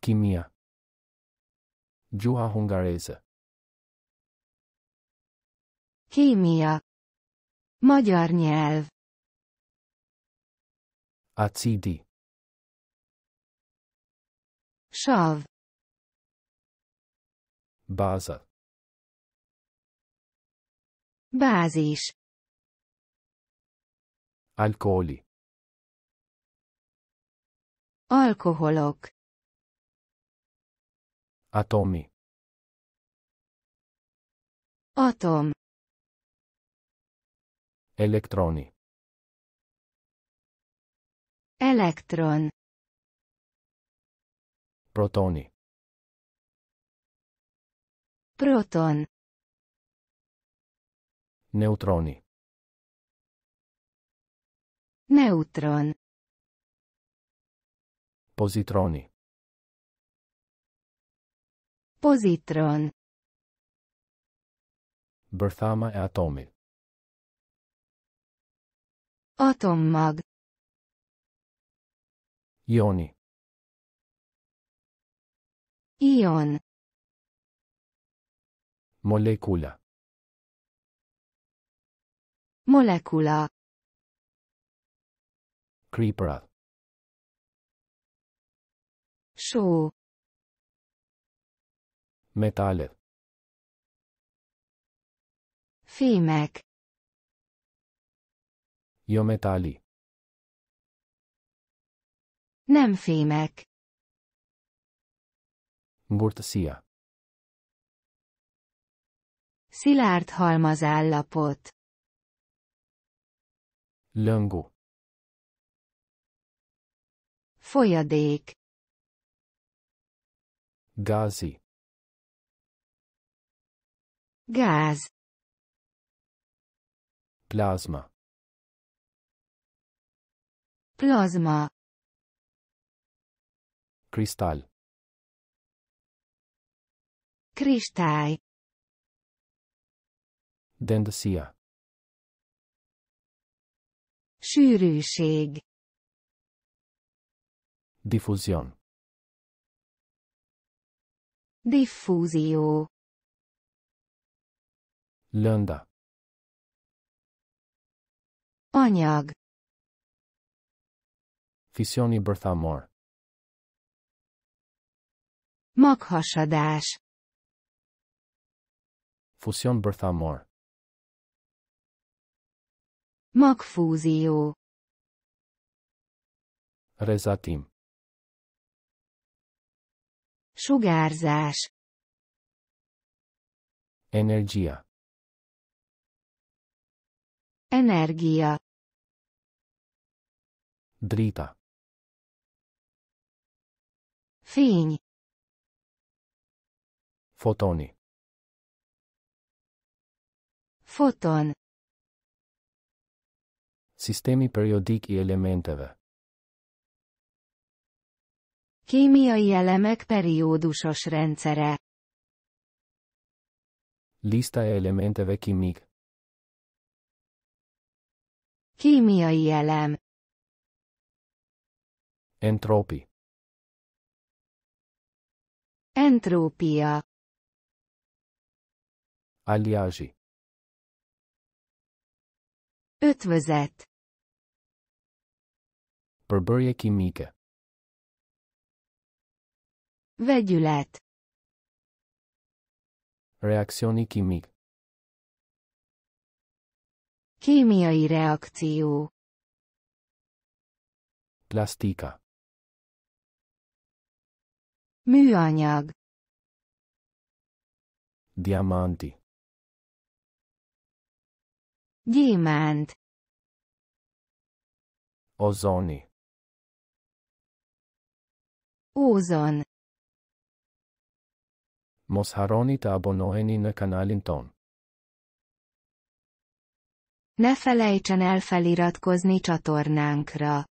Kimia. Gyuha hungareza. Kémia. Magyar nyelv. Acidi. Sav. Báza. Bázis. Alkoholi. Alkoholok. Atomi. Atom. Elektroni. Elektron. Protoni. Proton. Neutroni. Neutron. Positroni. Pozitron. Bërthama e Atom mag. Ioni. Ion. Molekula. Molekula. Kripra. Shu. Metale. Fémek. Jometáli. Nem fémek. Gurtszia. Szilárd halmazállapot. Löngó. Folyadék. Gázi. Gáz. Plázma. Plazma. Kristál. Kristály. Dendesia. Sűrűség. Diffusion. Diffúzió. Lönda. Anyag. Fisioni bërthamor. Maghasadás. Fusion bërthamor. Magfúzió. Rezatim. Sugárzás. Energia. Energia. Drita. Fény. Fotoni. Foton. Sistemi periodik i elementeve. Kémiai elemek periódusos rendszere. Lista elementeve kimik. Kémiai elem. Entrópi. Entrópia. Aliázsi. Ötvözet. Përbërje kimike. Vegyület. Reakcioni kimik. Kémiai reakció Plastika Műanyag Diamanti Gyémánt Ozoni Ózon Mosharoni tábonoheni ne kanálinton ne felejtsen el feliratkozni csatornánkra.